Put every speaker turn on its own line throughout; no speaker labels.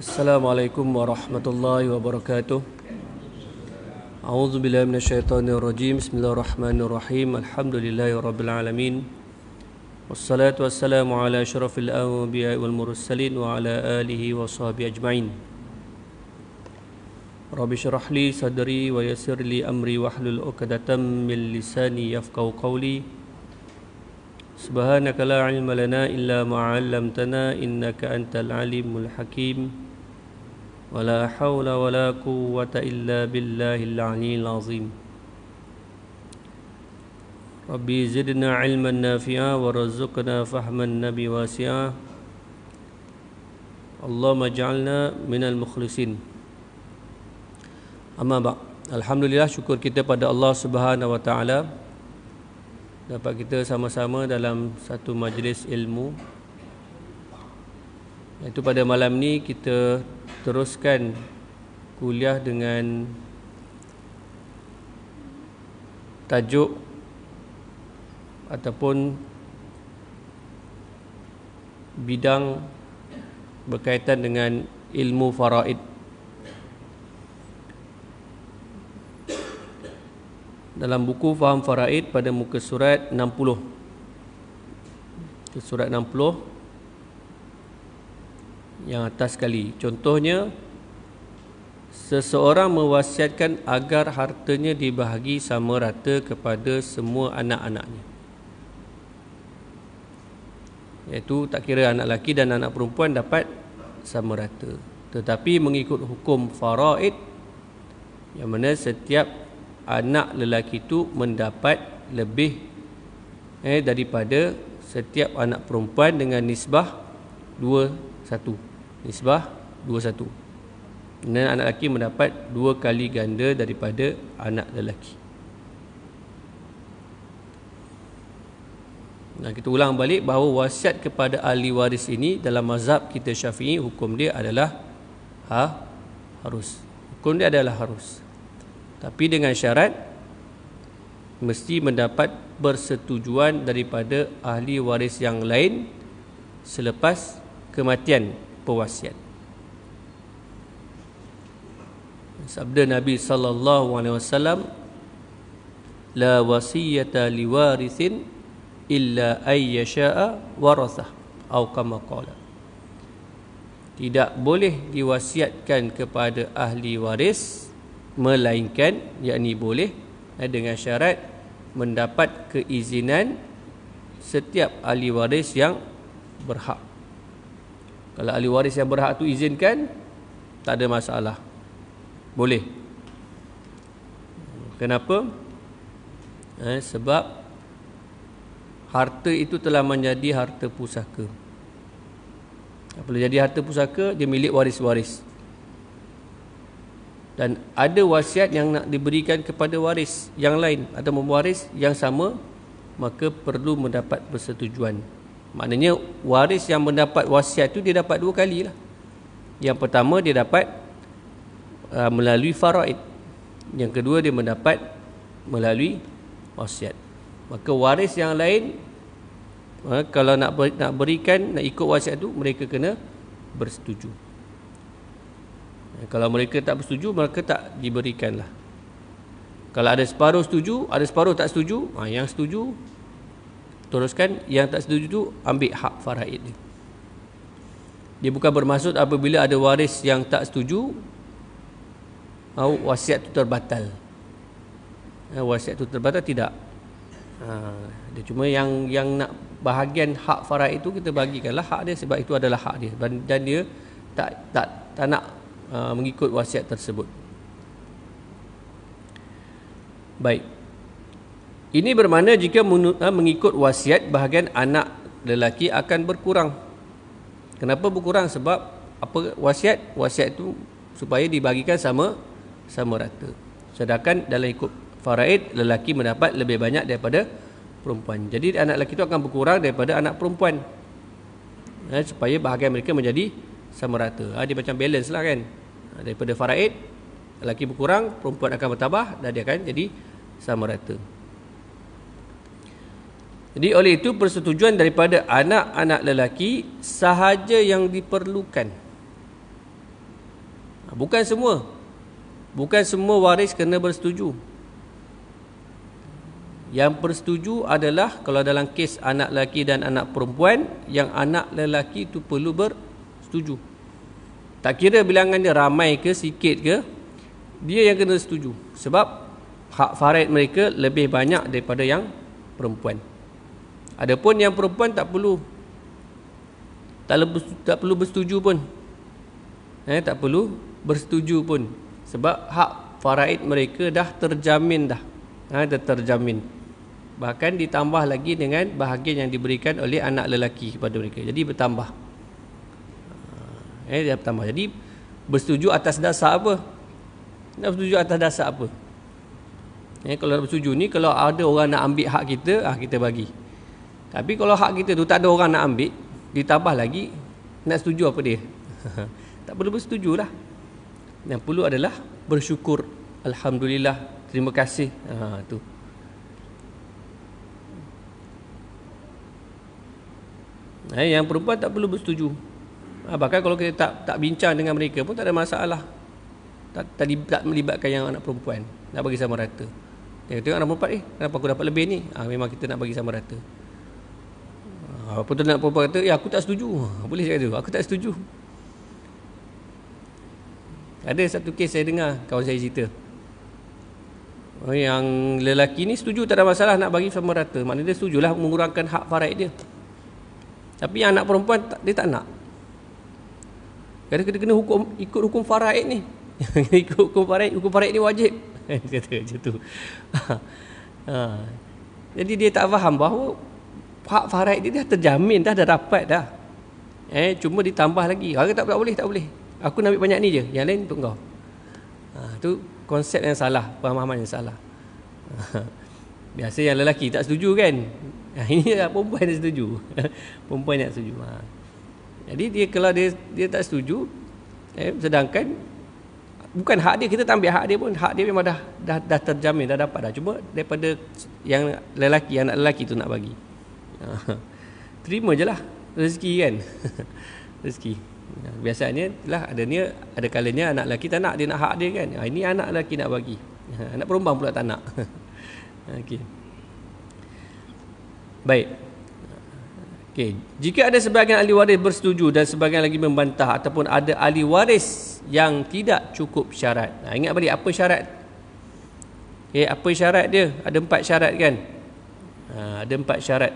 السلام عليكم ورحمة الله وبركاته أعوذ بالله من الشيطان الرجيم بسم الله الرحمن الرحيم الحمد لله رب العالمين والصلاة والسلام على شرف الأنبياء والمرسلين وعلى آله وصحبه أجمعين رب اشرح لي صدري ويسر لي أمري واحلل عقدة من لساني يفقه قولي سبحانك لا علم لنا إلا ما علمتنا إنك أنت العليم الحكيم ولا حول ولا قوة إلا بالله العلي العظيم ربي زدنا علما نافعا ورزقنا فهم النبي واسعا اللهم اجعلنا من المخلصين أما بعد الحمد لله شكر kita pada Allah Subhanahu wa taala dapat kita sama-sama dalam satu majlis ilmu iaitu pada malam ni kita teruskan kuliah dengan tajuk ataupun bidang berkaitan dengan ilmu faraid dalam buku faham faraid pada muka surat 60 surat 60 yang atas sekali. Contohnya seseorang mewasiatkan agar hartanya dibahagi sama rata kepada semua anak-anaknya. Iaitu tak kira anak lelaki dan anak perempuan dapat sama rata. Tetapi mengikut hukum faraid yang mana setiap anak lelaki itu mendapat lebih eh daripada setiap anak perempuan dengan nisbah 2 1 nisbah 21 dan anak lelaki mendapat dua kali ganda daripada anak lelaki Nah, kita ulang balik bahawa wasiat kepada ahli waris ini dalam mazhab kita syafi'i hukum dia adalah ha, harus. Hukum dia adalah harus. Tapi dengan syarat mesti mendapat persetujuan daripada ahli waris yang lain selepas kematian pewasiat. Sabda Nabi sallallahu alaihi wasallam la wasiyata liwarithin illa ayya yasha'a warathah atau kama qala tidak boleh diwasiatkan kepada ahli waris melainkan yakni boleh eh, dengan syarat mendapat keizinan setiap ahli waris yang berhak kalau ahli waris yang berhak tu izinkan Tak ada masalah Boleh Kenapa? Eh, sebab Harta itu telah menjadi harta pusaka Apabila jadi harta pusaka Dia milik waris-waris Dan ada wasiat yang nak diberikan kepada waris Yang lain atau waris yang sama Maka perlu mendapat persetujuan Persetujuan Maknanya waris yang mendapat wasiat tu dia dapat dua kali lah. Yang pertama dia dapat uh, melalui faraid. Yang kedua dia mendapat melalui wasiat. Maka waris yang lain uh, kalau nak ber, nak berikan nak ikut wasiat tu mereka kena bersetuju. Kalau mereka tak bersetuju mereka tak diberikan lah. Kalau ada separuh setuju, ada separuh tak setuju, uh, yang setuju teruskan yang tak setuju tu ambil hak faraid dia dia bukan bermaksud apabila ada waris yang tak setuju wasiat tu terbatal eh, wasiat tu terbatal tidak ha, dia cuma yang yang nak bahagian hak faraid itu kita bagikanlah hak dia sebab itu adalah hak dia dan dia tak tak tak nak eh, mengikut wasiat tersebut baik ini bermakna jika eh, mengikut wasiat bahagian anak lelaki akan berkurang. Kenapa berkurang? Sebab apa wasiat? Wasiat itu supaya dibagikan sama sama rata. Sedangkan dalam ikut faraid lelaki mendapat lebih banyak daripada perempuan. Jadi anak lelaki itu akan berkurang daripada anak perempuan. Eh, supaya bahagian mereka menjadi sama rata. Ha, dia macam balance lah kan. Ha, daripada faraid lelaki berkurang, perempuan akan bertambah dan dia akan jadi sama rata. Jadi oleh itu persetujuan daripada anak-anak lelaki sahaja yang diperlukan. Ha, bukan semua. Bukan semua waris kena bersetuju. Yang bersetuju adalah kalau dalam kes anak lelaki dan anak perempuan yang anak lelaki itu perlu bersetuju. Tak kira bilangan dia ramai ke sikit ke, dia yang kena setuju sebab hak faraid mereka lebih banyak daripada yang perempuan. Adapun yang perempuan tak perlu tak, lebus, tak perlu bersetuju pun. Eh, tak perlu bersetuju pun sebab hak faraid mereka dah terjamin dah. Ha, dah terjamin. Bahkan ditambah lagi dengan bahagian yang diberikan oleh anak lelaki kepada mereka. Jadi bertambah. Eh, dia bertambah. Jadi bersetuju atas dasar apa? Nak bersetuju atas dasar apa? Eh, kalau bersetuju ni, kalau ada orang nak ambil hak kita, ah kita bagi. Tapi kalau hak kita tu tak ada orang nak ambil, ditambah lagi nak setuju apa dia? tak perlu bersetuju lah. Yang perlu adalah bersyukur, alhamdulillah, terima kasih. Ha tu. Eh, yang perempuan tak perlu bersetuju. Ha, bahkan kalau kita tak tak bincang dengan mereka pun tak ada masalah. Tak tak, di, tak melibatkan yang anak perempuan. Nak bagi sama rata. Dia tengok anak perempuan eh kenapa aku dapat lebih ni? Ha, memang kita nak bagi sama rata. Ha, apa tu nak perempuan kata Ya aku tak setuju ha, Boleh cakap tu Aku tak setuju Ada satu kes saya dengar Kawan saya cerita oh, Yang lelaki ni setuju Tak ada masalah nak bagi sama rata Maknanya dia setuju lah Mengurangkan hak faraid dia Tapi yang anak perempuan Dia tak nak Kata kena, kena hukum, ikut hukum faraid ni Ikut hukum faraid Hukum faraid ni wajib Kata macam tu ha. Jadi dia tak faham bahawa hak faraid dia dah terjamin dah dah dapat dah eh cuma ditambah lagi harga tak, tak boleh tak boleh aku nak ambil banyak ni je yang lain untuk kau ha, tu konsep yang salah pemahaman yang salah ha, biasa yang lelaki tak setuju kan ha, ini lah perempuan yang setuju perempuan yang setuju ha. jadi dia kalau dia dia tak setuju eh, sedangkan bukan hak dia kita tak ambil hak dia pun hak dia memang dah dah, dah terjamin dah dapat dah cuma daripada yang lelaki anak lelaki tu nak bagi Terima je lah Rezeki kan Rezeki ya, Biasanya lah ada ni Ada kalanya anak lelaki tak nak Dia nak hak dia kan ha, Ini anak lelaki nak bagi ha, Anak perempuan pula tak nak Okey Baik Okay, Jika ada sebagian ahli waris bersetuju Dan sebagian lagi membantah Ataupun ada ahli waris Yang tidak cukup syarat nah, ha, Ingat balik apa syarat Okey eh, apa syarat dia Ada empat syarat kan ha, Ada empat syarat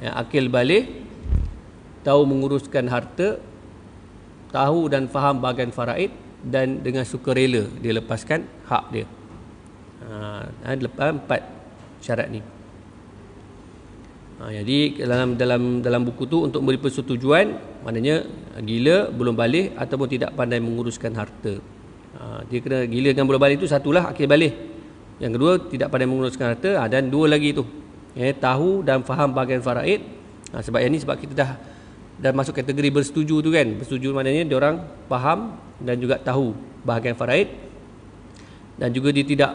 ya, akil balik tahu menguruskan harta tahu dan faham bahagian faraid dan dengan sukarela dia lepaskan hak dia ha, ha, lepas empat syarat ni ha, jadi dalam dalam dalam buku tu untuk memberi persetujuan maknanya gila belum balik ataupun tidak pandai menguruskan harta ha, dia kena gila dengan belum balik tu satulah akil balik yang kedua tidak pandai menguruskan harta ha, dan dua lagi tu eh, tahu dan faham bahagian faraid ha, sebab yang ni sebab kita dah dan masuk kategori bersetuju tu kan bersetuju maknanya dia orang faham dan juga tahu bahagian faraid dan juga dia tidak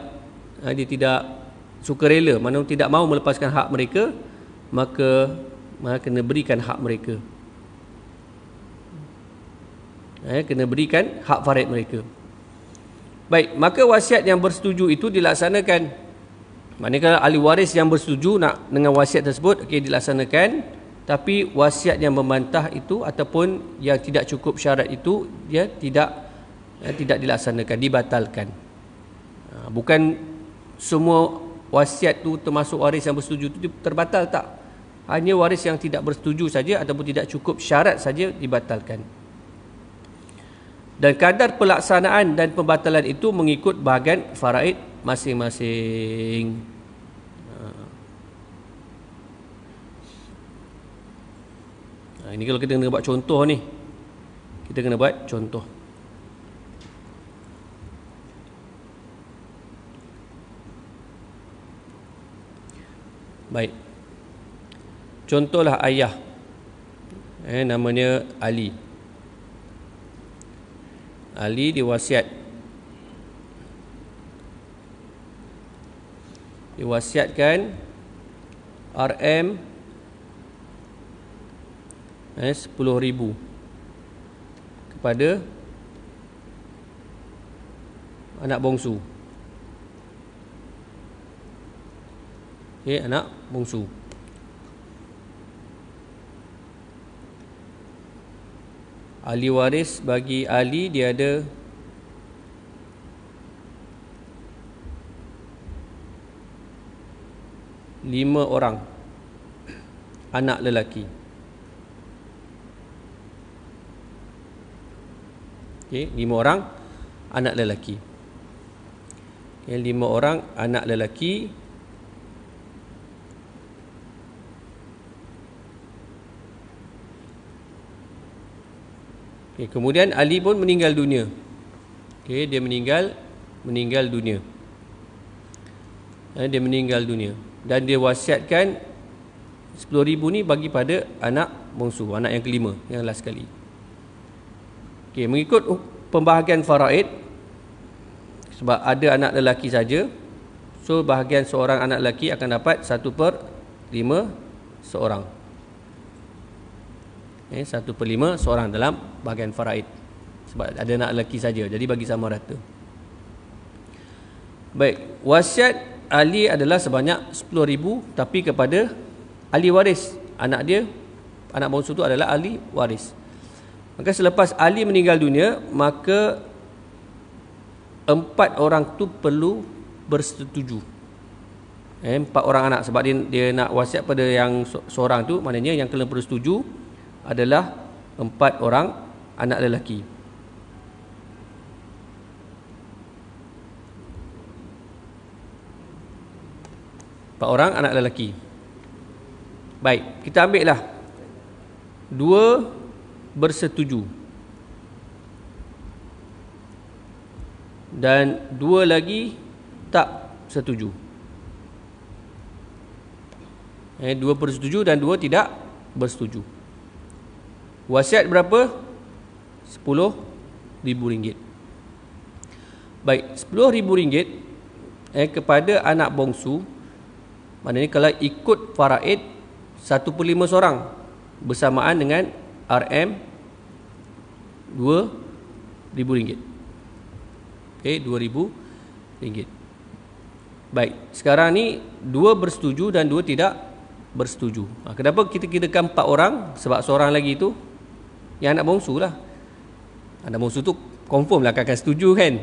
ha, dia tidak sukarela mana tidak mau melepaskan hak mereka maka maka kena berikan hak mereka eh, kena berikan hak faraid mereka baik maka wasiat yang bersetuju itu dilaksanakan Manakala ahli waris yang bersetuju nak dengan wasiat tersebut okey dilaksanakan tapi wasiat yang membantah itu ataupun yang tidak cukup syarat itu dia tidak ya, tidak dilaksanakan dibatalkan. Ha, bukan semua wasiat tu termasuk waris yang bersetuju itu terbatal tak? Hanya waris yang tidak bersetuju saja ataupun tidak cukup syarat saja dibatalkan. Dan kadar pelaksanaan dan pembatalan itu mengikut bahagian faraid masing-masing. Nah, ha. ha, ini kalau kita kena buat contoh ni. Kita kena buat contoh. Baik. Contohlah ayah. Eh namanya Ali. Ali diwasiat. diwasiatkan RM eh, 10,000 kepada anak bongsu. Okay, eh, anak bongsu. Ahli waris bagi ahli dia ada lima orang anak lelaki. Okay, lima orang anak lelaki. Okay, lima orang anak lelaki. Okay, kemudian Ali pun meninggal dunia. Okay, dia meninggal meninggal dunia. Eh, dia meninggal dunia dan dia wasiatkan ribu ni bagi pada anak bongsu anak yang kelima yang last sekali okey mengikut pembahagian faraid sebab ada anak lelaki saja so bahagian seorang anak lelaki akan dapat 1 per 5 seorang eh 1 per 5 seorang dalam bahagian faraid sebab ada anak lelaki saja jadi bagi sama rata baik wasiat Ali adalah sebanyak ribu, tapi kepada ahli waris anak dia anak bongsu tu adalah ahli waris maka selepas Ali meninggal dunia maka empat orang tu perlu bersetuju eh, empat orang anak sebab dia, dia nak wasiat pada yang seorang tu maknanya yang kena bersetuju adalah empat orang anak lelaki Empat orang anak lelaki. Baik, kita ambil lah. Dua bersetuju. Dan dua lagi tak setuju. Eh, dua bersetuju dan dua tidak bersetuju. Wasiat berapa? Sepuluh ribu ringgit. Baik, sepuluh ribu ringgit eh, kepada anak bongsu Maknanya kalau ikut faraid 1/5 seorang bersamaan dengan RM 2000 ringgit. Okey, 2000 ringgit. Baik, sekarang ni dua bersetuju dan dua tidak bersetuju. Ha, kenapa kita kirakan 4 orang sebab seorang lagi tu yang nak bongsu lah. Anak bongsu tu confirm lah akan, setuju kan.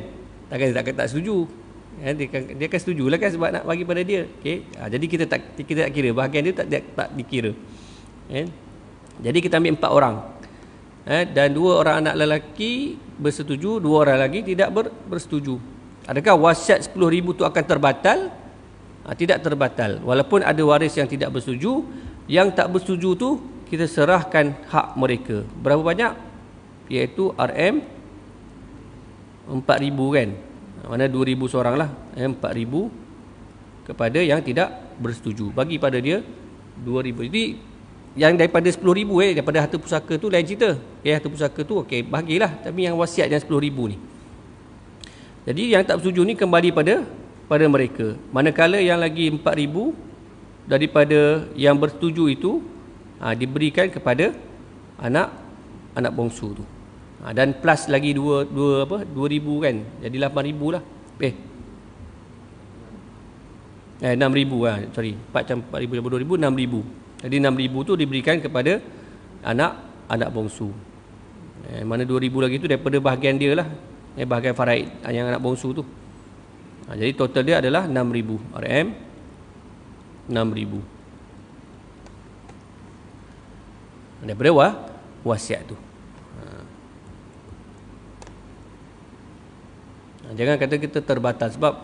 Takkan dia tak, tak setuju. Ya, dia, akan, dia akan setujulah kan sebab nak bagi pada dia. Okay. Ha, ah, jadi kita tak kita tak kira bahagian dia tak dia, tak dikira. Eh? Jadi kita ambil empat orang. Eh, dan dua orang anak lelaki bersetuju, dua orang lagi tidak ber, bersetuju. Adakah wasiat sepuluh ribu itu akan terbatal? Ha, tidak terbatal. Walaupun ada waris yang tidak bersetuju, yang tak bersetuju tu kita serahkan hak mereka. Berapa banyak? Iaitu RM 4,000 kan? mana 2000 seorang lah eh, 4000 kepada yang tidak bersetuju bagi pada dia 2000 jadi yang daripada 10000 eh daripada harta pusaka tu lain cerita okay, eh, harta pusaka tu okey bahagilah tapi yang wasiat yang 10000 ni jadi yang tak bersetuju ni kembali pada pada mereka manakala yang lagi 4000 daripada yang bersetuju itu ha, diberikan kepada anak anak bongsu tu ha, dan plus lagi dua dua apa dua ribu kan jadi lapan ribu lah eh eh 6000 ha. Lah, sorry 4 dua ribu enam ribu jadi enam ribu tu diberikan kepada anak anak bongsu eh, mana ribu lagi tu daripada bahagian dia lah eh, bahagian faraid ah, yang anak bongsu tu ha, jadi total dia adalah enam ribu RM enam ribu daripada wah, wasiat tu. Ha, jangan kata kita terbatas sebab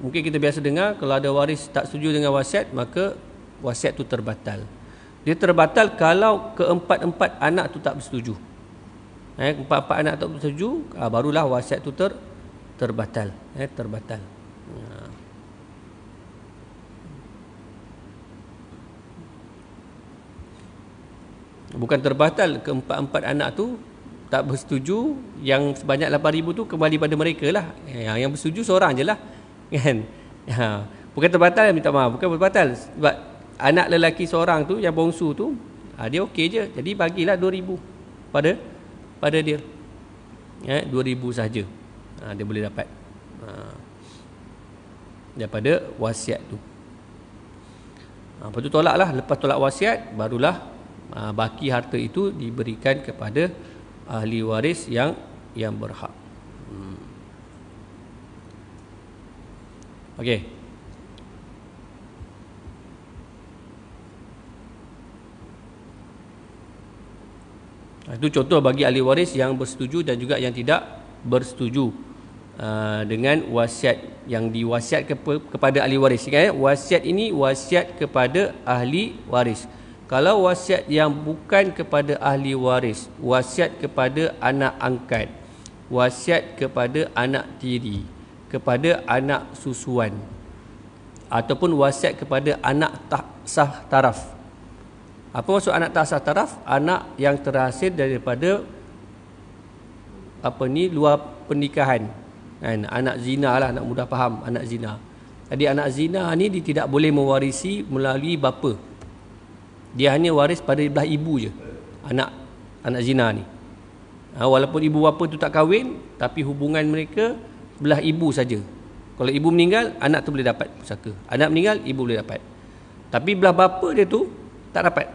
mungkin kita biasa dengar kalau ada waris tak setuju dengan wasiat maka wasiat tu terbatal. Dia terbatal kalau keempat-empat anak tu tak bersetuju. Eh, empat-empat anak tak bersetuju, ah, barulah wasiat tu ter, terbatal. Eh, terbatal. Ha. Bukan terbatal keempat-empat anak tu tak bersetuju yang sebanyak 8000 tu kembali pada mereka lah yang yang bersetuju seorang je lah kan ha. bukan terbatal minta maaf bukan terbatal sebab anak lelaki seorang tu yang bongsu tu ha, dia okey je jadi bagilah 2000 pada pada dia ya ha, 2000 saja ha, dia boleh dapat ha. daripada wasiat tu ha, lepas tu tolak lah lepas tolak wasiat barulah ha, baki harta itu diberikan kepada ahli waris yang yang berhak. Hmm. Okey. Ah, itu contoh bagi ahli waris yang bersetuju dan juga yang tidak bersetuju ah, dengan wasiat yang diwasiat kepada ahli waris. Eh? Wasiat ini wasiat kepada ahli waris. Kalau wasiat yang bukan kepada ahli waris, wasiat kepada anak angkat, wasiat kepada anak tiri, kepada anak susuan ataupun wasiat kepada anak tak sah taraf. Apa maksud anak tak sah taraf? Anak yang terhasil daripada apa ni luar pernikahan. Kan anak zina lah anak mudah faham anak zina. Jadi anak zina ni dia tidak boleh mewarisi melalui bapa dia hanya waris pada belah ibu je anak anak zina ni ha, walaupun ibu bapa tu tak kahwin tapi hubungan mereka belah ibu saja kalau ibu meninggal anak tu boleh dapat pusaka anak meninggal ibu boleh dapat tapi belah bapa dia tu tak dapat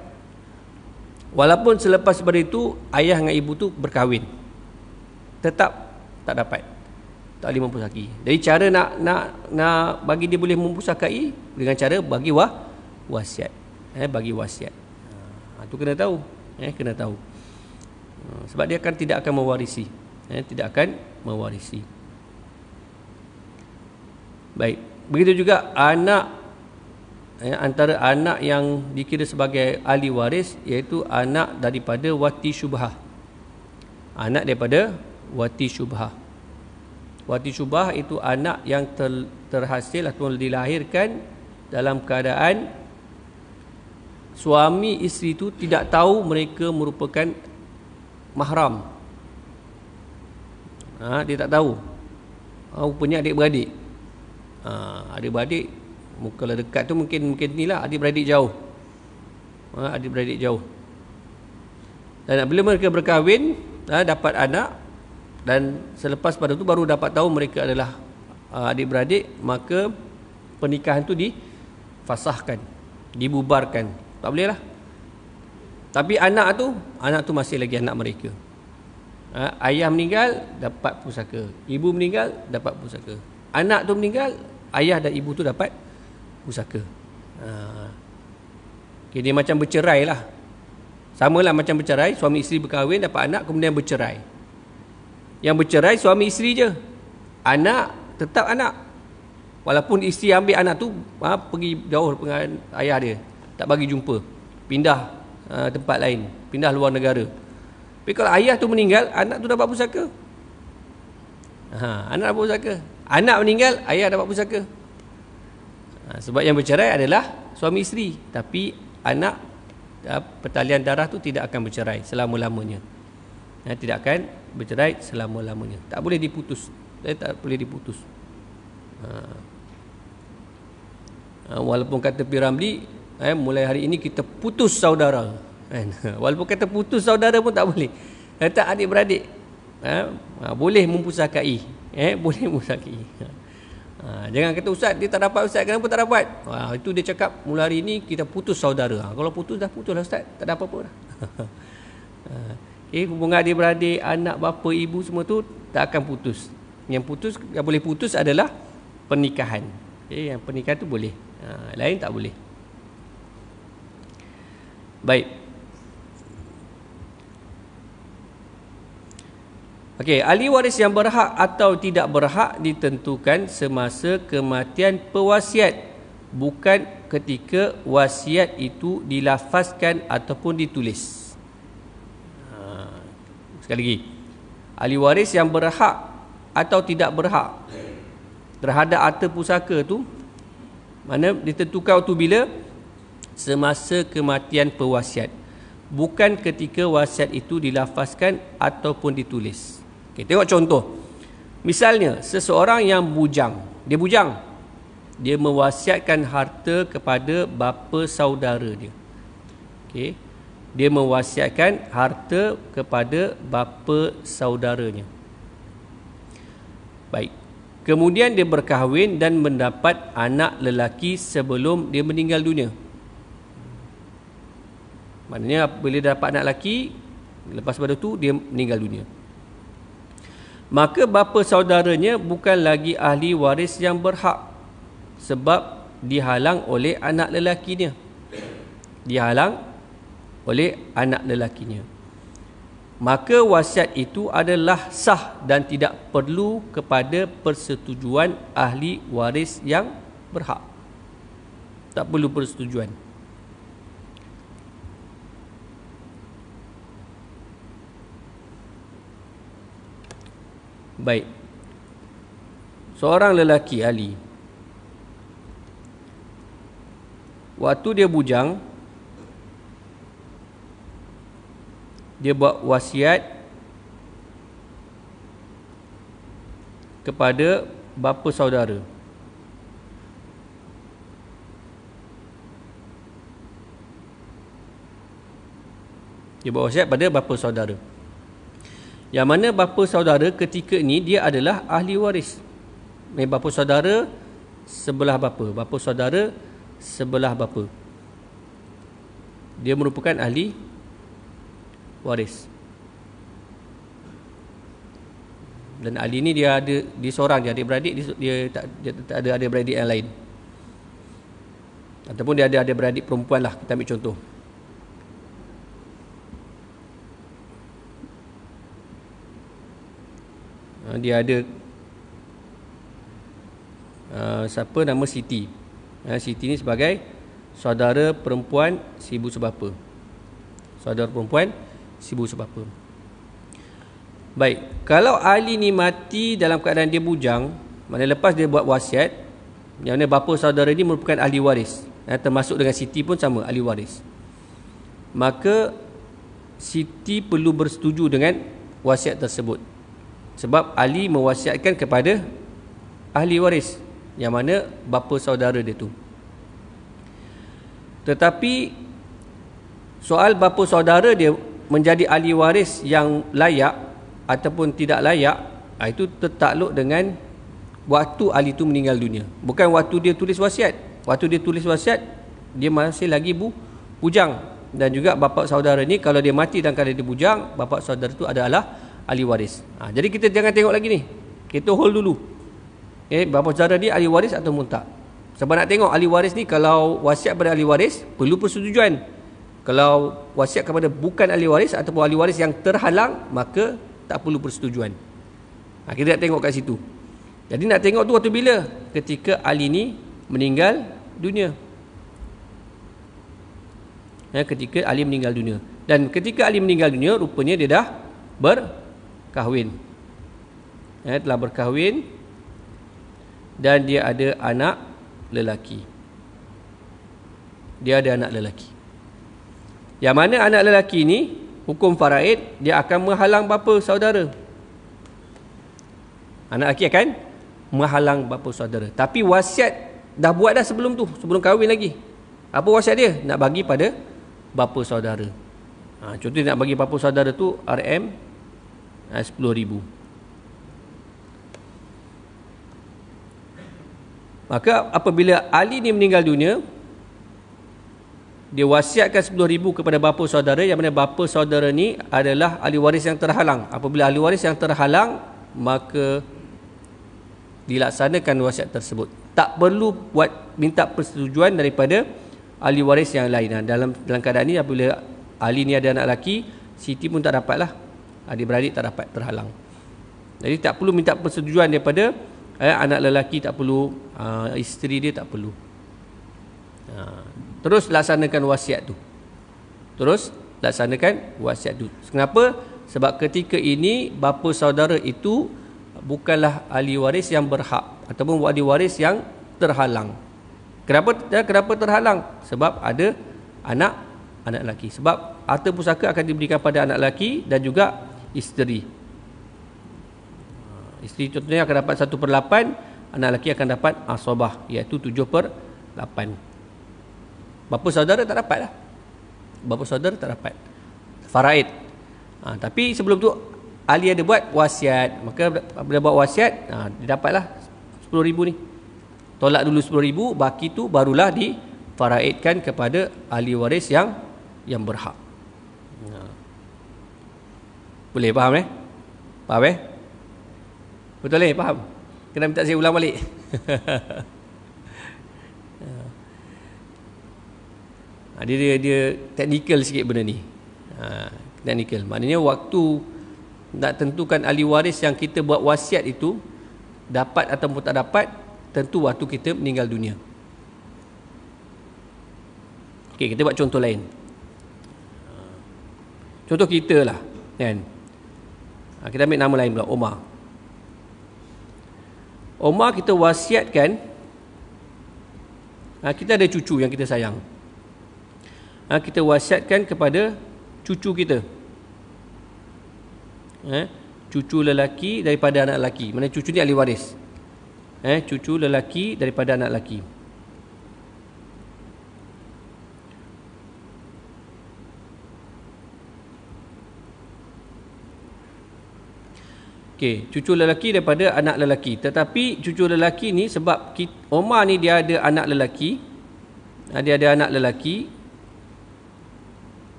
walaupun selepas pada itu ayah dengan ibu tu berkahwin tetap tak dapat tak boleh mempusaki jadi cara nak nak nak bagi dia boleh mempusakai dengan cara bagi wah, wasiat eh bagi wasiat. Ha tu kena tahu, eh kena tahu. Ha, sebab dia akan tidak akan mewarisi, eh tidak akan mewarisi. Baik, begitu juga anak eh, antara anak yang dikira sebagai ahli waris iaitu anak daripada wati syubhah. Anak daripada wati syubhah. Wati syubhah itu anak yang ter, terhasil atau dilahirkan dalam keadaan suami isteri itu tidak tahu mereka merupakan mahram. Ha, dia tak tahu. Ha, rupanya adik-beradik. Ha, adik-beradik, kalau dekat tu mungkin mungkin inilah adik-beradik jauh. Ha, adik-beradik jauh. Dan bila mereka berkahwin, ha, dapat anak dan selepas pada tu baru dapat tahu mereka adalah ha, adik-beradik, maka pernikahan tu difasahkan, dibubarkan, tak boleh lah Tapi anak tu Anak tu masih lagi anak mereka ha? Ayah meninggal Dapat pusaka Ibu meninggal Dapat pusaka Anak tu meninggal Ayah dan ibu tu dapat Pusaka ha. okay, Dia macam bercerai lah Sama lah macam bercerai Suami isteri berkahwin Dapat anak Kemudian bercerai Yang bercerai suami isteri je Anak Tetap anak Walaupun isteri ambil anak tu ha, Pergi jauh dengan ayah dia tak bagi jumpa pindah uh, tempat lain pindah luar negara tapi kalau ayah tu meninggal anak tu dapat pusaka ha, anak dapat pusaka anak meninggal ayah dapat pusaka ha, sebab yang bercerai adalah suami isteri tapi anak uh, ah, pertalian darah tu tidak akan bercerai selama-lamanya ha, tidak akan bercerai selama-lamanya tak boleh diputus eh, tak boleh diputus ha. Ha, walaupun kata Piramli eh, mulai hari ini kita putus saudara kan walaupun kata putus saudara pun tak boleh kata adik beradik eh, eh ah, boleh mempusakai eh boleh mempusakai ha, ah, jangan kata ustaz dia tak dapat ustaz kenapa tak dapat ha, itu dia cakap mulai hari ini kita putus saudara ha, kalau putus dah putuslah ustaz tak ada apa-apa dah Okay, eh, hubungan adik beradik, anak bapa, ibu semua tu tak akan putus. Yang putus, yang boleh putus adalah pernikahan. Okay, yang pernikahan tu boleh. Ha, lain tak boleh. Baik. Okey, ahli waris yang berhak atau tidak berhak ditentukan semasa kematian pewasiat bukan ketika wasiat itu dilafazkan ataupun ditulis. Ha, sekali lagi. Ahli waris yang berhak atau tidak berhak terhadap harta pusaka tu mana ditentukan waktu bila semasa kematian pewasiat bukan ketika wasiat itu dilafazkan ataupun ditulis. Okey, tengok contoh. Misalnya, seseorang yang bujang, dia bujang. Dia mewasiatkan harta kepada bapa saudara dia. Okey. Dia mewasiatkan harta kepada bapa saudaranya. Baik. Kemudian dia berkahwin dan mendapat anak lelaki sebelum dia meninggal dunia. Maknanya bila dapat anak lelaki Lepas pada tu dia meninggal dunia Maka bapa saudaranya bukan lagi ahli waris yang berhak Sebab dihalang oleh anak lelakinya Dihalang oleh anak lelakinya Maka wasiat itu adalah sah dan tidak perlu kepada persetujuan ahli waris yang berhak. Tak perlu persetujuan. Baik. Seorang lelaki Ali, Waktu dia bujang dia buat wasiat kepada bapa saudara. Dia buat wasiat kepada bapa saudara. Yang mana bapa saudara ketika ini dia adalah ahli waris. Ni bapa saudara sebelah bapa. Bapa saudara sebelah bapa. Dia merupakan ahli waris. Dan ahli ni dia ada di seorang dia adik-beradik dia, dia tak dia tak ada adik-beradik yang lain. Ataupun dia ada adik-beradik perempuan lah kita ambil contoh. Ha, dia ada uh, siapa nama Siti. Ya, Siti ni sebagai saudara perempuan si ibu sebapa. Saudara perempuan si ibu sebapa. Baik, kalau Ali ni mati dalam keadaan dia bujang, mana lepas dia buat wasiat, yang mana bapa saudara ni merupakan ahli waris. Ya, termasuk dengan Siti pun sama, ahli waris. Maka Siti perlu bersetuju dengan wasiat tersebut. Sebab Ali mewasiatkan kepada ahli waris yang mana bapa saudara dia tu. Tetapi soal bapa saudara dia menjadi ahli waris yang layak ataupun tidak layak ah, itu tertakluk dengan waktu ahli itu meninggal dunia. Bukan waktu dia tulis wasiat. Waktu dia tulis wasiat, dia masih lagi bu, bujang. Dan juga bapa saudara ni kalau dia mati dan kalau dia bujang, bapa saudara tu adalah ahli ahli waris ha, jadi kita jangan tengok lagi ni kita hold dulu okay, eh, berapa saudara dia ahli waris atau muntah sebab nak tengok ahli waris ni kalau wasiat kepada ahli waris perlu persetujuan kalau wasiat kepada bukan ahli waris ataupun ahli waris yang terhalang maka tak perlu persetujuan ha, kita nak tengok kat situ jadi nak tengok tu waktu bila ketika ahli ni meninggal dunia eh, ketika Ali meninggal dunia dan ketika Ali meninggal dunia rupanya dia dah ber kahwin ya, eh, Telah berkahwin Dan dia ada anak lelaki Dia ada anak lelaki Yang mana anak lelaki ni Hukum faraid Dia akan menghalang bapa saudara Anak lelaki akan Menghalang bapa saudara Tapi wasiat Dah buat dah sebelum tu Sebelum kahwin lagi Apa wasiat dia? Nak bagi pada Bapa saudara ha, Contohnya nak bagi bapa saudara tu RM Eh, uh, 10 ribu Maka apabila Ali ni meninggal dunia Dia wasiatkan 10 ribu kepada bapa saudara Yang mana bapa saudara ni adalah ahli waris yang terhalang Apabila ahli waris yang terhalang Maka dilaksanakan wasiat tersebut Tak perlu buat minta persetujuan daripada ahli waris yang lain Dalam dalam keadaan ni apabila Ali ni ada anak lelaki Siti pun tak dapatlah lah adik-beradik tak dapat terhalang. Jadi tak perlu minta persetujuan daripada eh, anak lelaki tak perlu, uh, isteri dia tak perlu. Uh, terus laksanakan wasiat tu. Terus laksanakan wasiat tu. Kenapa? Sebab ketika ini bapa saudara itu bukanlah ahli waris yang berhak ataupun ahli waris yang terhalang. Kenapa eh, kenapa terhalang? Sebab ada anak anak lelaki. Sebab harta pusaka akan diberikan pada anak lelaki dan juga isteri. Ah, isteri contohnya akan dapat 1 per 8, anak lelaki akan dapat asabah iaitu 7 per 8. Bapa saudara tak dapat lah. Bapa saudara tak dapat. Faraid. Ha, tapi sebelum tu Ali ada buat wasiat. Maka bila buat wasiat, ha, dia dapatlah 10,000 ni. Tolak dulu ribu, baki tu barulah di faraidkan kepada ahli waris yang yang berhak. Boleh faham eh? Faham eh? Betul eh? Faham? Kena minta saya ulang balik. ha, dia, dia, dia technical sikit benda ni. Ha, technical. Maknanya waktu nak tentukan ahli waris yang kita buat wasiat itu dapat ataupun tak dapat tentu waktu kita meninggal dunia. Okay kita buat contoh lain. Ha. Contoh kita lah. Kan? Ha, kita ambil nama lain pula, Omar. Omar kita wasiatkan, ha, kita ada cucu yang kita sayang. Ha, kita wasiatkan kepada cucu kita. Cucu lelaki daripada anak lelaki. Mana cucu ni ahli waris. Cucu lelaki daripada anak lelaki. Lelaki. Okey, cucu lelaki daripada anak lelaki. Tetapi cucu lelaki ni sebab Omar ni dia ada anak lelaki. Ha, dia ada anak lelaki.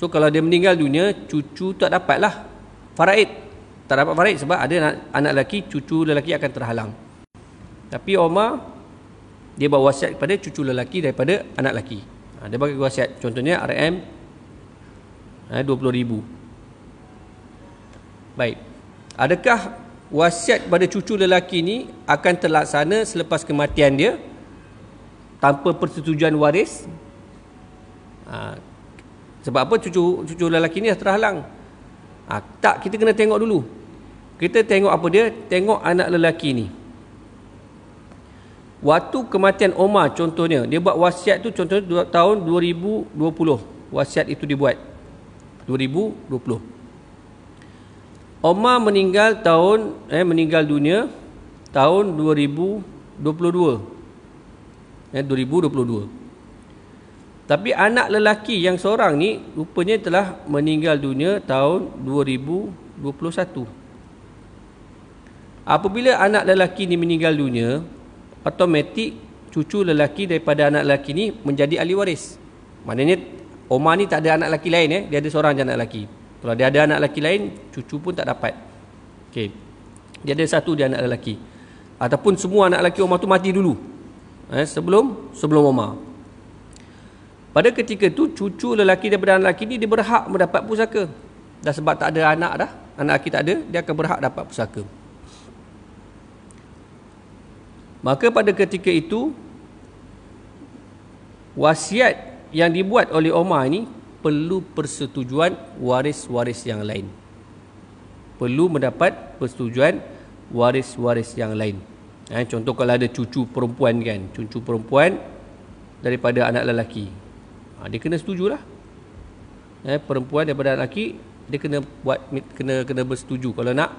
So kalau dia meninggal dunia, cucu tak dapatlah faraid. Tak dapat faraid sebab ada anak, anak lelaki, cucu lelaki akan terhalang. Tapi Omar dia bawa wasiat kepada cucu lelaki daripada anak lelaki. Ada ha, bagi wasiat contohnya RM 20,000 ha, Baik. Adakah wasiat pada cucu lelaki ini akan terlaksana selepas kematian dia tanpa persetujuan waris? Ha, sebab apa cucu cucu lelaki ini dah terhalang? Ha, tak, kita kena tengok dulu. Kita tengok apa dia? Tengok anak lelaki ini. Waktu kematian Omar contohnya, dia buat wasiat tu contohnya tahun 2020. Wasiat itu dibuat. 2020. Omar meninggal tahun eh meninggal dunia tahun 2022. Eh 2022. Tapi anak lelaki yang seorang ni rupanya telah meninggal dunia tahun 2021. Apabila anak lelaki ni meninggal dunia, automatik cucu lelaki daripada anak lelaki ni menjadi ahli waris. Maknanya Omar ni tak ada anak lelaki lain eh, dia ada seorang je anak lelaki. Kalau dia ada anak lelaki lain, cucu pun tak dapat. Okey. Dia ada satu dia anak lelaki. Ataupun semua anak lelaki Umar tu mati dulu. Eh, sebelum sebelum Umar. Pada ketika tu cucu lelaki daripada anak lelaki ni dia berhak mendapat pusaka. Dah sebab tak ada anak dah, anak lelaki tak ada, dia akan berhak dapat pusaka. Maka pada ketika itu wasiat yang dibuat oleh Umar ini perlu persetujuan waris-waris yang lain perlu mendapat persetujuan waris-waris yang lain ha, contoh kalau ada cucu perempuan kan cucu perempuan daripada anak lelaki ha, dia kena setujulah ha, perempuan daripada anak lelaki dia kena buat kena kena bersetuju kalau nak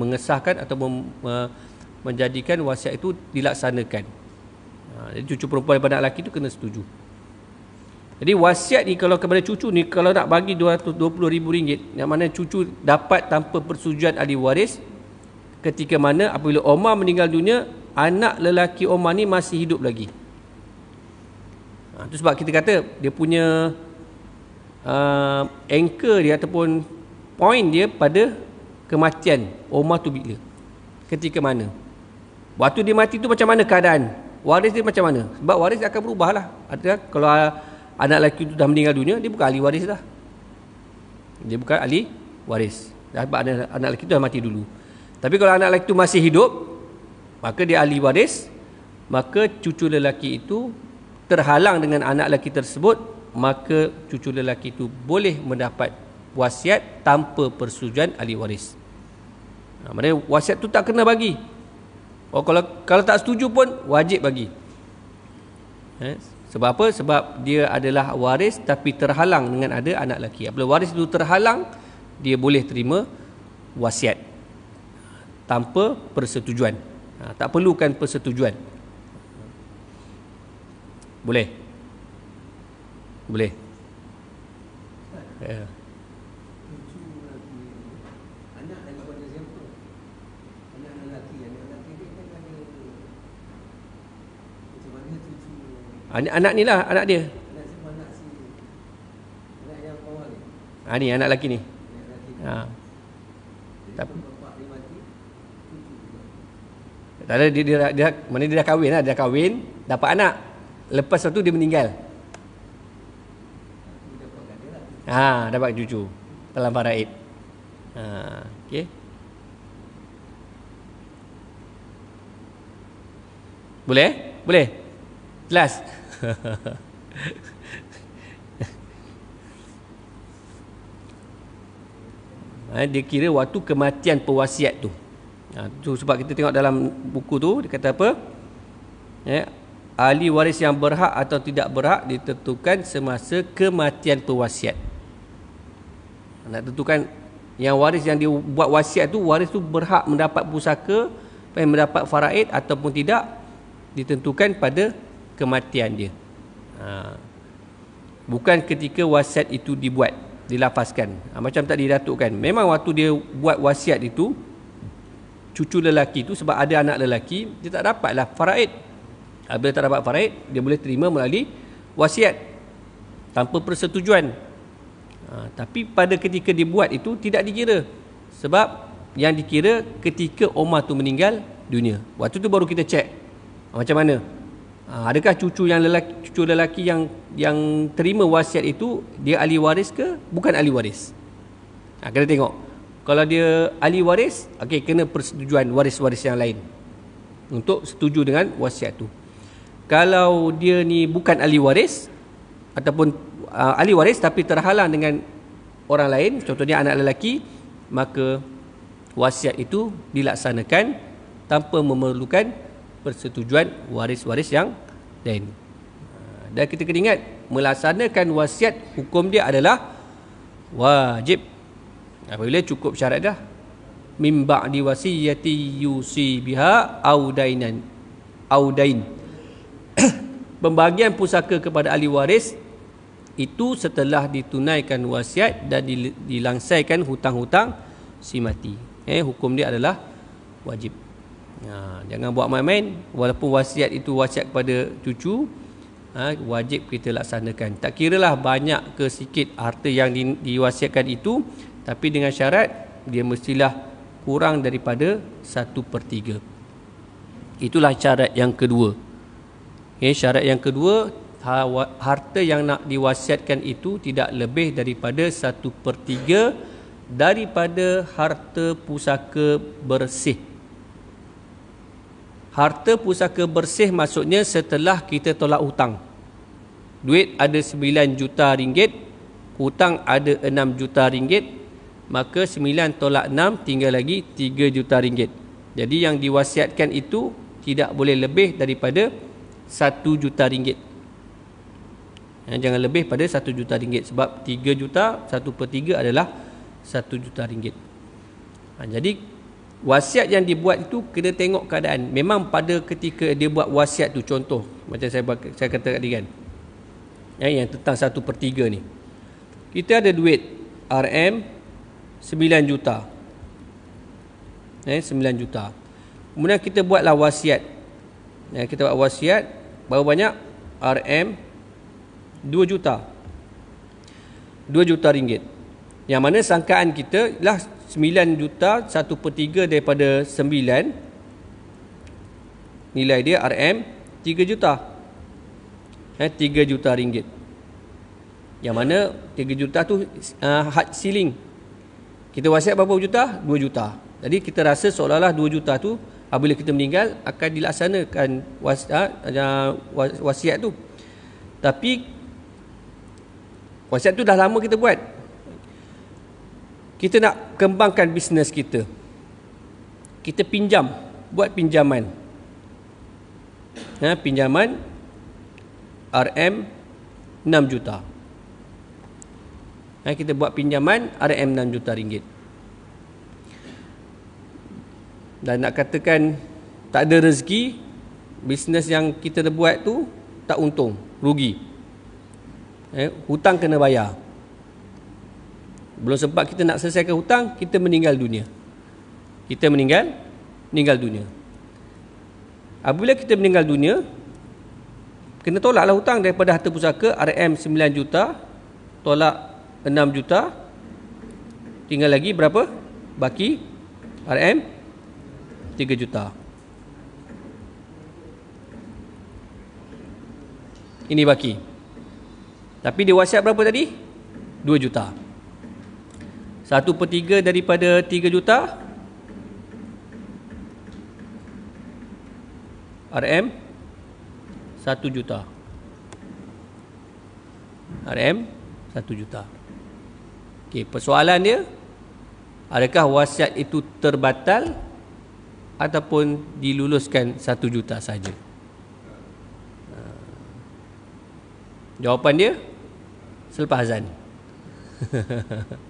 mengesahkan atau mem, uh, menjadikan wasiat itu dilaksanakan ha, jadi cucu perempuan daripada anak lelaki itu kena setuju jadi wasiat ni kalau kepada cucu ni kalau nak bagi rm ringgit, yang mana cucu dapat tanpa persetujuan ahli waris ketika mana apabila Omar meninggal dunia anak lelaki Omar ni masih hidup lagi. Ha, itu sebab kita kata dia punya uh, anchor dia ataupun point dia pada kematian Omar tu bila ketika mana waktu dia mati tu macam mana keadaan waris dia macam mana sebab waris dia akan berubah lah Adakah, kalau anak lelaki itu dah meninggal dunia, dia bukan ahli waris dah. Dia bukan ahli waris. Dah sebab anak, anak lelaki itu dah mati dulu. Tapi kalau anak lelaki itu masih hidup, maka dia ahli waris, maka cucu lelaki itu terhalang dengan anak lelaki tersebut, maka cucu lelaki itu boleh mendapat wasiat tanpa persetujuan ahli waris. Nah, ha, maknanya wasiat tu tak kena bagi. Oh, kalau kalau tak setuju pun wajib bagi. Eh? Sebab apa? Sebab dia adalah waris tapi terhalang dengan ada anak lelaki. Apabila waris itu terhalang, dia boleh terima wasiat tanpa persetujuan. Ha, tak perlukan persetujuan. Boleh? Boleh? Ya. Yeah.
Anak, anak ni lah anak dia.
Ani ah, anak si? Anak yang ni. Ha Tapi dia dia, dia, mana dia dah kahwin lah. Dia dah kahwin. Dapat anak. Lepas tu dia meninggal. Ha, dapat cucu. Dalam faraid. Ha, okay. Boleh? Eh? Boleh? Last. ha, eh, dia kira waktu kematian pewasiat tu. Ha, tu sebab kita tengok dalam buku tu dia kata apa? Ya, ahli waris yang berhak atau tidak berhak ditentukan semasa kematian pewasiat. Nak tentukan yang waris yang dibuat wasiat tu waris tu berhak mendapat pusaka, eh, mendapat faraid ataupun tidak ditentukan pada kematian dia ha. bukan ketika wasiat itu dibuat dilafazkan ha. macam tak datuk kan, memang waktu dia buat wasiat itu cucu lelaki itu sebab ada anak lelaki dia tak dapat lah faraid apabila ha, tak dapat faraid dia boleh terima melalui wasiat tanpa persetujuan ha. tapi pada ketika dibuat itu tidak dikira sebab yang dikira ketika Omar tu meninggal dunia. Waktu tu baru kita cek macam mana Ha, adakah cucu yang lelaki cucu lelaki yang yang terima wasiat itu dia ahli waris ke bukan ahli waris? Ha, kena tengok. Kalau dia ahli waris, okey kena persetujuan waris-waris yang lain untuk setuju dengan wasiat tu. Kalau dia ni bukan ahli waris ataupun uh, ahli waris tapi terhalang dengan orang lain, contohnya anak lelaki, maka wasiat itu dilaksanakan tanpa memerlukan persetujuan waris-waris yang lain. Ah, dan kita kena ingat melaksanakan wasiat hukum dia adalah wajib. Apabila cukup syarat dah. Min ba'di wasiyati yusi biha au dainan au dain. Pembagian pusaka kepada ahli waris itu setelah ditunaikan wasiat dan dilangsaikan hutang-hutang si mati. Eh hukum dia adalah wajib ha, Jangan buat main-main Walaupun wasiat itu wasiat kepada cucu ha, Wajib kita laksanakan Tak kira lah banyak ke sikit harta yang di, diwasiatkan itu Tapi dengan syarat Dia mestilah kurang daripada satu per 3 Itulah syarat yang kedua okay, Syarat yang kedua ha, Harta yang nak diwasiatkan itu Tidak lebih daripada satu per 3 daripada harta pusaka bersih Harta pusaka bersih maksudnya setelah kita tolak hutang. Duit ada 9 juta ringgit, hutang ada 6 juta ringgit, maka 9 tolak 6 tinggal lagi 3 juta ringgit. Jadi yang diwasiatkan itu tidak boleh lebih daripada 1 juta ringgit. Ya, jangan lebih pada 1 juta ringgit sebab 3 juta 1 per 3 adalah 1 juta ringgit. Ha, jadi Wasiat yang dibuat itu kena tengok keadaan. Memang pada ketika dia buat wasiat tu contoh macam saya saya kata tadi kan. Yang eh, yang tentang 1/3 ni. Kita ada duit RM 9 juta. Eh 9 juta. Kemudian kita buatlah wasiat. Ya, kita buat wasiat berapa banyak RM 2 juta. 2 juta ringgit. Yang mana sangkaan kita lah 9 juta 1 per 3 daripada 9 nilai dia RM 3 juta eh, 3 juta ringgit yang mana 3 juta tu ah, hard ceiling kita wasiat berapa juta? 2 juta jadi kita rasa seolah-olah 2 juta tu apabila ah, kita meninggal akan dilaksanakan was, uh, wasiat tu tapi wasiat tu dah lama kita buat kita nak kembangkan bisnes kita kita pinjam buat pinjaman ha, pinjaman RM 6 juta ha, kita buat pinjaman RM 6 juta ringgit dan nak katakan tak ada rezeki bisnes yang kita buat tu tak untung rugi eh, hutang kena bayar belum sempat kita nak selesaikan hutang, kita meninggal dunia. Kita meninggal meninggal dunia. Apabila kita meninggal dunia, kena tolaklah hutang daripada harta pusaka RM 9 juta, tolak 6 juta. Tinggal lagi berapa? Baki RM 3 juta. Ini baki. Tapi dia wasiat berapa tadi? 2 juta. 1 per 3 daripada 3 juta RM 1 juta RM 1 juta Okey, persoalan dia adakah wasiat itu terbatal ataupun diluluskan 1 juta saja? Jawapan dia selepas azan. Ha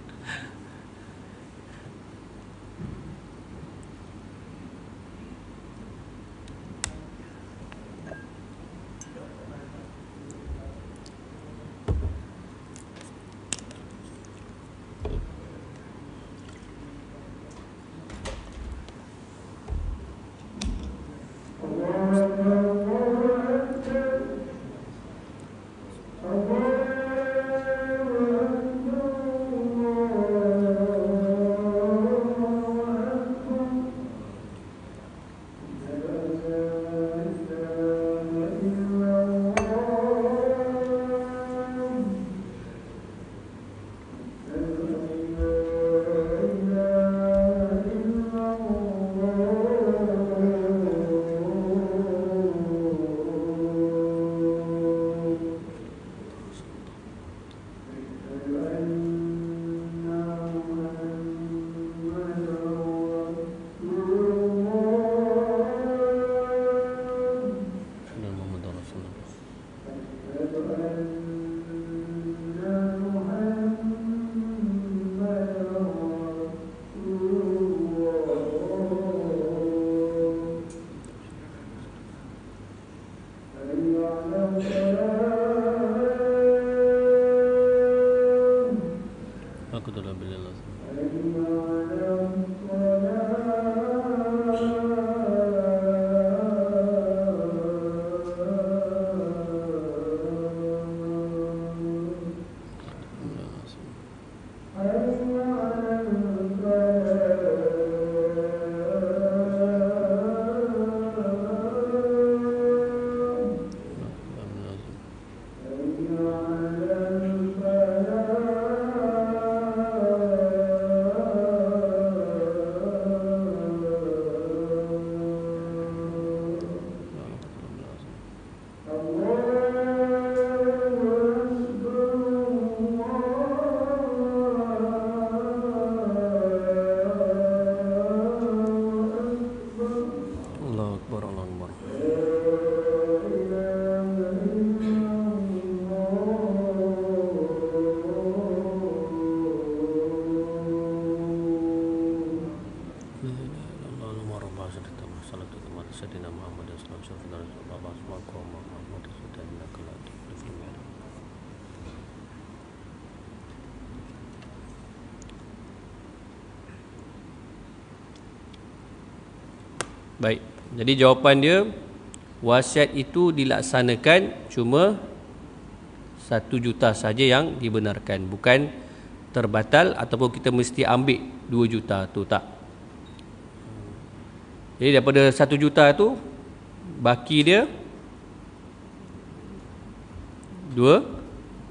Baik. Jadi jawapan dia wasiat itu dilaksanakan cuma satu juta saja yang dibenarkan bukan terbatal ataupun kita mesti ambil dua juta tu tak jadi daripada satu juta tu baki dia dua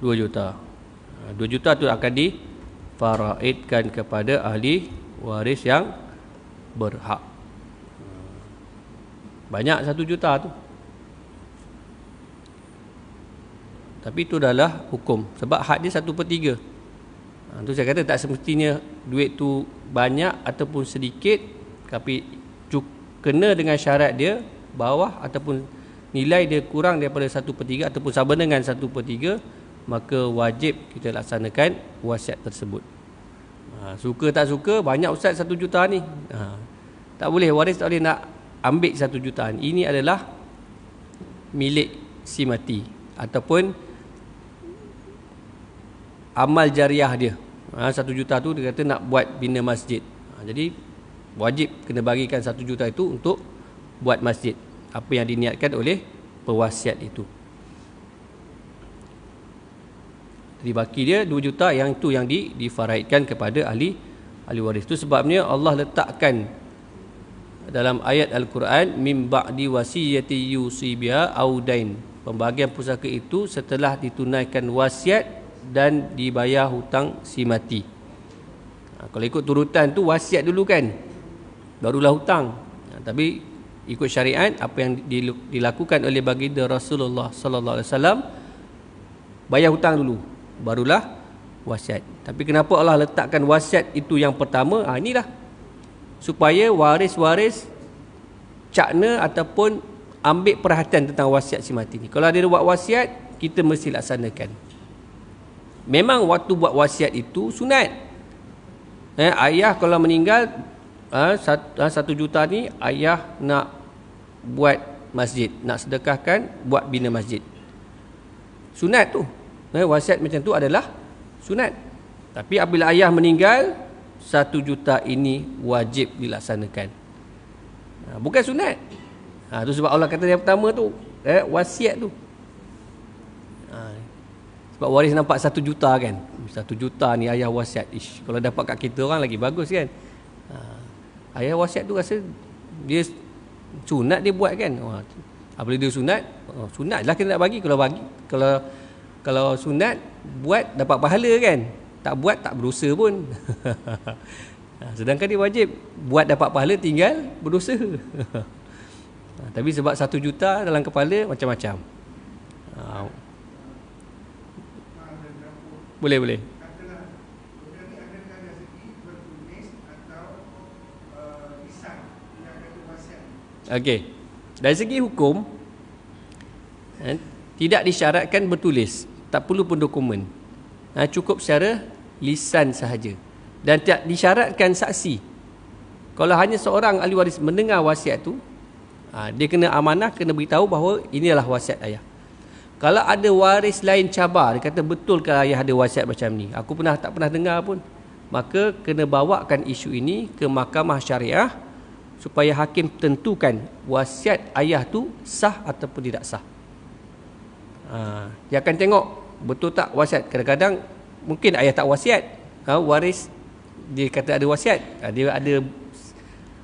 dua juta ha, dua juta tu akan difaraidkan kepada ahli waris yang berhak banyak satu juta tu Tapi itu adalah hukum Sebab had dia satu per tiga Itu ha, saya kata tak semestinya Duit tu banyak ataupun sedikit Tapi kena dengan syarat dia Bawah ataupun nilai dia kurang daripada satu per tiga Ataupun sama dengan satu per tiga Maka wajib kita laksanakan wasiat tersebut ha, Suka tak suka banyak ustaz satu juta ni ha, Tak boleh waris tak boleh nak ambil satu jutaan ini adalah milik si mati ataupun amal jariah dia ha, satu juta tu dia kata nak buat bina masjid ha, jadi wajib kena bagikan satu juta itu untuk buat masjid apa yang diniatkan oleh pewasiat itu jadi baki dia 2 juta yang tu yang di difaraidkan kepada ahli ahli waris itu sebabnya Allah letakkan dalam ayat Al-Quran min ba'di wasiyati yusibia audain pembagian pusaka itu setelah ditunaikan wasiat dan dibayar hutang si mati ha, kalau ikut turutan tu wasiat dulu kan barulah hutang ha, tapi ikut syariat apa yang dilakukan oleh baginda Rasulullah sallallahu alaihi wasallam bayar hutang dulu barulah wasiat tapi kenapa Allah letakkan wasiat itu yang pertama ha, inilah supaya waris-waris cakna ataupun ambil perhatian tentang wasiat si mati ni. Kalau ada buat wasiat, kita mesti laksanakan. Memang waktu buat wasiat itu sunat. Eh, ayah kalau meninggal eh, ha, satu, eh, ha, satu juta ni ayah nak buat masjid, nak sedekahkan buat bina masjid. Sunat tu. Eh, wasiat macam tu adalah sunat. Tapi apabila ayah meninggal, satu juta ini wajib dilaksanakan. Ha, bukan sunat. Ha, tu sebab Allah kata yang pertama tu. Eh, wasiat tu. Ha, sebab waris nampak satu juta kan. Satu juta ni ayah wasiat. Ish, kalau dapat kat kita orang lagi bagus kan. Ha, ayah wasiat tu rasa dia sunat dia buat kan. Ha, apabila dia sunat, oh, sunat lah kita nak bagi. Kalau bagi, kalau kalau sunat buat dapat pahala kan tak buat tak berdosa pun ha, sedangkan dia wajib buat dapat pahala tinggal berdosa ha, tapi sebab satu juta dalam kepala macam-macam ha. boleh boleh Okey. Dari segi hukum eh, tidak disyaratkan bertulis, tak perlu pun dokumen ha, cukup secara lisan sahaja dan tidak disyaratkan saksi kalau hanya seorang ahli waris mendengar wasiat tu ha, dia kena amanah kena beritahu bahawa inilah wasiat ayah kalau ada waris lain cabar dia kata betul ke ayah ada wasiat macam ni aku pernah tak pernah dengar pun maka kena bawakan isu ini ke mahkamah syariah supaya hakim tentukan wasiat ayah tu sah ataupun tidak sah ha, dia akan tengok betul tak wasiat kadang-kadang mungkin ayah tak wasiat ha, waris dia kata ada wasiat ha, dia ada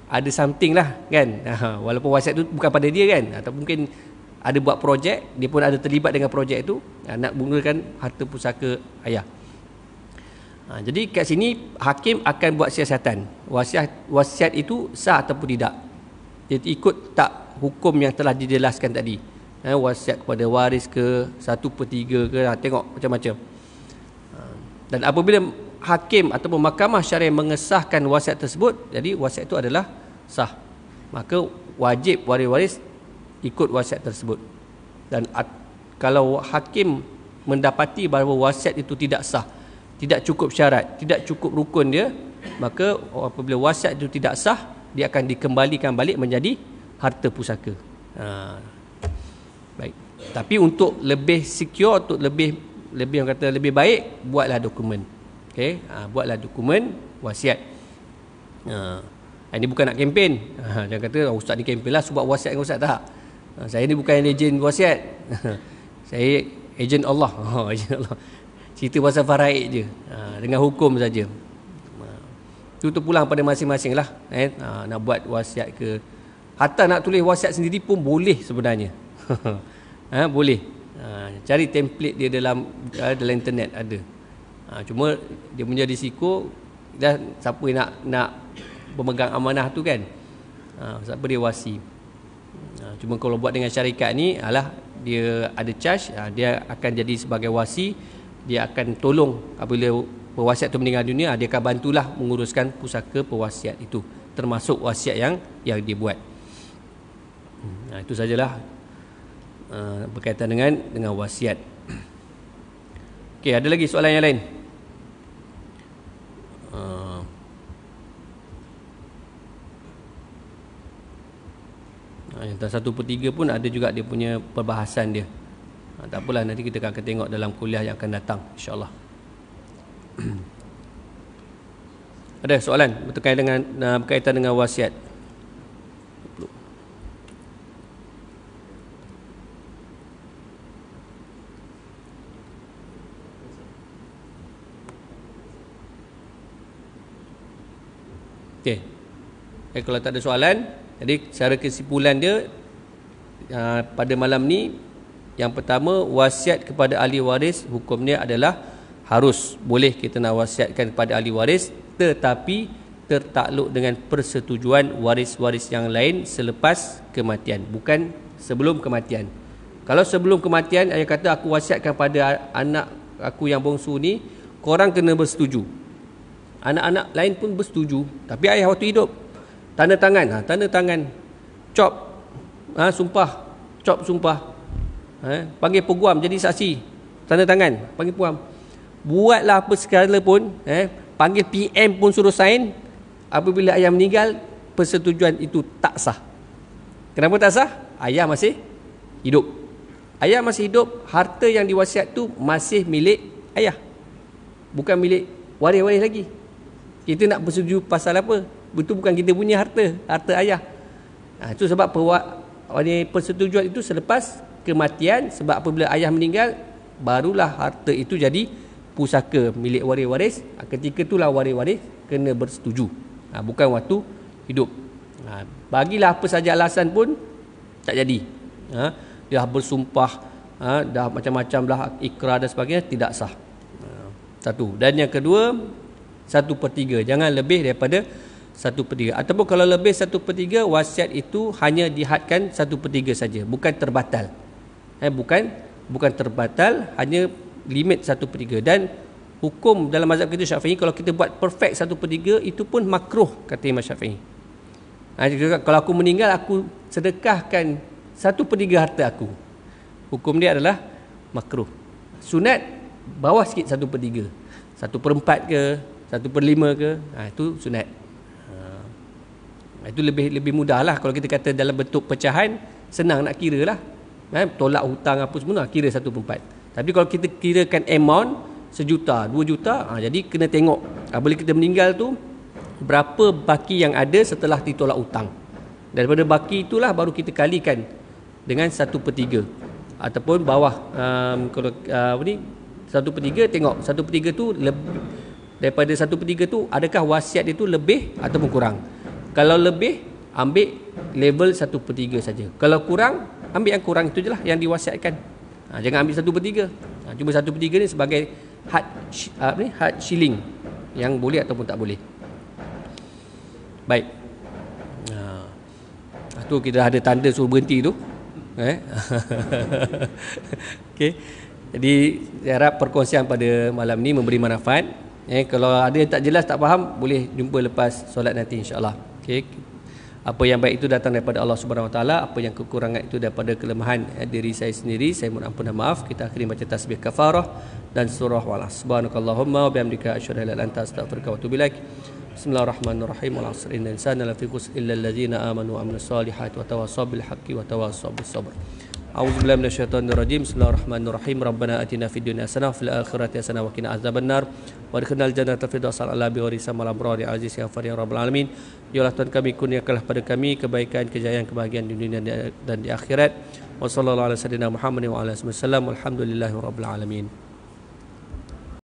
ada something lah kan ha, walaupun wasiat tu bukan pada dia kan atau mungkin ada buat projek dia pun ada terlibat dengan projek tu ha, nak bungakan harta pusaka ayah ha, jadi kat sini hakim akan buat siasatan wasiat wasiat itu sah ataupun tidak dia ikut tak hukum yang telah dijelaskan tadi eh, wasiat kepada waris ke satu per tiga ke lah. tengok macam-macam ha, dan apabila hakim ataupun mahkamah syariah mengesahkan wasiat tersebut jadi wasiat itu adalah sah maka wajib waris-waris ikut wasiat tersebut dan at- kalau hakim mendapati bahawa wasiat itu tidak sah tidak cukup syarat tidak cukup rukun dia maka apabila wasiat itu tidak sah dia akan dikembalikan balik menjadi harta pusaka ha tapi untuk lebih secure untuk lebih lebih yang kata lebih baik buatlah dokumen okey ha, buatlah dokumen wasiat ha, ini bukan nak kempen ha, jangan kata oh, ustaz ni kempen lah sebab wasiat dengan ustaz tak ha, saya ni bukan ejen wasiat saya ejen Allah ha, ejen Allah cerita pasal faraid je ha, dengan hukum saja itu ha, pulang pada masing-masing lah eh? ha, nak buat wasiat ke hatta nak tulis wasiat sendiri pun boleh sebenarnya ha, boleh ha, cari template dia dalam ha, dalam internet ada ha, cuma dia punya risiko dah siapa yang nak nak pemegang amanah tu kan ha, siapa dia wasi ha, cuma kalau buat dengan syarikat ni alah dia ada charge ha, dia akan jadi sebagai wasi dia akan tolong apabila pewasiat itu meninggal dunia ha, dia akan bantulah menguruskan pusaka pewasiat itu termasuk wasiat yang yang dibuat nah hmm, ha, itu sajalah Ah, berkaitan dengan dengan wasiat. Okey, ada lagi soalan yang lain? Ah. Ah, yang satu per tiga pun ada juga dia punya perbahasan dia. Ha, tak apalah nanti kita akan tengok dalam kuliah yang akan datang insyaAllah. ada soalan berkaitan dengan berkaitan dengan wasiat? Eh, kalau tak ada soalan, jadi secara kesimpulan dia uh, pada malam ni yang pertama wasiat kepada ahli waris hukumnya adalah harus boleh kita nak wasiatkan kepada ahli waris tetapi tertakluk dengan persetujuan waris-waris yang lain selepas kematian bukan sebelum kematian kalau sebelum kematian ayah kata aku wasiatkan pada anak aku yang bongsu ni korang kena bersetuju anak-anak lain pun bersetuju tapi ayah waktu hidup Tanda tangan ha, Tanda tangan Cop ha, Sumpah Cop sumpah ha, Panggil peguam jadi saksi Tanda tangan Panggil peguam Buatlah apa segala pun eh, Panggil PM pun suruh sign Apabila ayah meninggal Persetujuan itu tak sah Kenapa tak sah? Ayah masih hidup Ayah masih hidup Harta yang diwasiat tu masih milik ayah Bukan milik waris-waris lagi Kita nak bersetuju pasal apa? itu bukan kita punya harta harta ayah ha, itu sebab perwa, persetujuan itu selepas kematian sebab apabila ayah meninggal barulah harta itu jadi pusaka milik waris-waris ha, ketika itulah waris-waris kena bersetuju ha, bukan waktu hidup ha, bagilah apa saja alasan pun tak jadi ha, dia bersumpah ha, dah macam-macam lah ikrar dan sebagainya tidak sah ha, satu dan yang kedua satu per tiga jangan lebih daripada satu per tiga. Ataupun kalau lebih satu per tiga, wasiat itu hanya dihadkan satu per tiga saja. Bukan terbatal. Eh, bukan bukan terbatal, hanya limit satu per tiga. Dan hukum dalam mazhab kita syafi'i, kalau kita buat perfect satu per tiga, itu pun makruh, kata Imam Syafi'i. Ha, kalau aku meninggal, aku sedekahkan satu per tiga harta aku. Hukum dia adalah makruh. Sunat, bawah sikit satu per tiga. Satu per empat ke, satu per lima ke, ha, itu sunat. Ah, itu lebih lebih mudah lah kalau kita kata dalam bentuk pecahan senang nak kira lah eh, tolak hutang apa semua nak lah, kira satu perempat tapi kalau kita kirakan amount sejuta dua juta ha, jadi kena tengok ha, ah, bila kita meninggal tu berapa baki yang ada setelah ditolak hutang daripada baki itulah baru kita kalikan dengan satu per tiga ataupun bawah um, kalau uh, apa ni satu per tiga tengok satu per tiga tu lebih, daripada satu per tiga tu adakah wasiat dia tu lebih ataupun kurang kalau lebih ambil level 1 per 3 saja. Kalau kurang ambil yang kurang itu je lah yang diwasiatkan. Ha, jangan ambil 1 per 3. Ha, cuma 1 per 3 ni sebagai hard, apa ni, hard shilling yang boleh ataupun tak boleh. Baik. Ha, tu kita ada tanda suruh berhenti tu. Eh? Okey. Jadi saya harap perkongsian pada malam ni memberi manfaat. Eh, kalau ada yang tak jelas, tak faham, boleh jumpa lepas solat nanti insyaAllah. allah Okey. Apa yang baik itu datang daripada Allah Subhanahu Wa Taala, apa yang kekurangan itu daripada kelemahan eh, diri saya sendiri. Saya mohon ampun dan maaf. Kita akhiri baca tasbih kafarah dan surah walas. Subhanakallahumma wa bihamdika asyhadu an la ilaha illa anta Bismillahirrahmanirrahim. Wal 'asri innal insana lafii khusr illa alladziina aamanu wa 'amilus shalihaati wa tawaashaw bil haqqi wa tawaashaw bis sabr. A'udzu billahi minasyaitonir rajim. Bismillahirrahmanirrahim. Rabbana atina fid dunya hasanah wa fil akhirati hasanah wa qina azabannar. Wa adkhilnal jannata fil firdaus al'ala bi warisa malam rawi aziz ya fari ya rabbil alamin. Ya Tuhan kami kurniakanlah pada kami kebaikan, kejayaan, kebahagiaan di dunia dan di akhirat. Wassalamualaikum warahmatullahi wabarakatuh.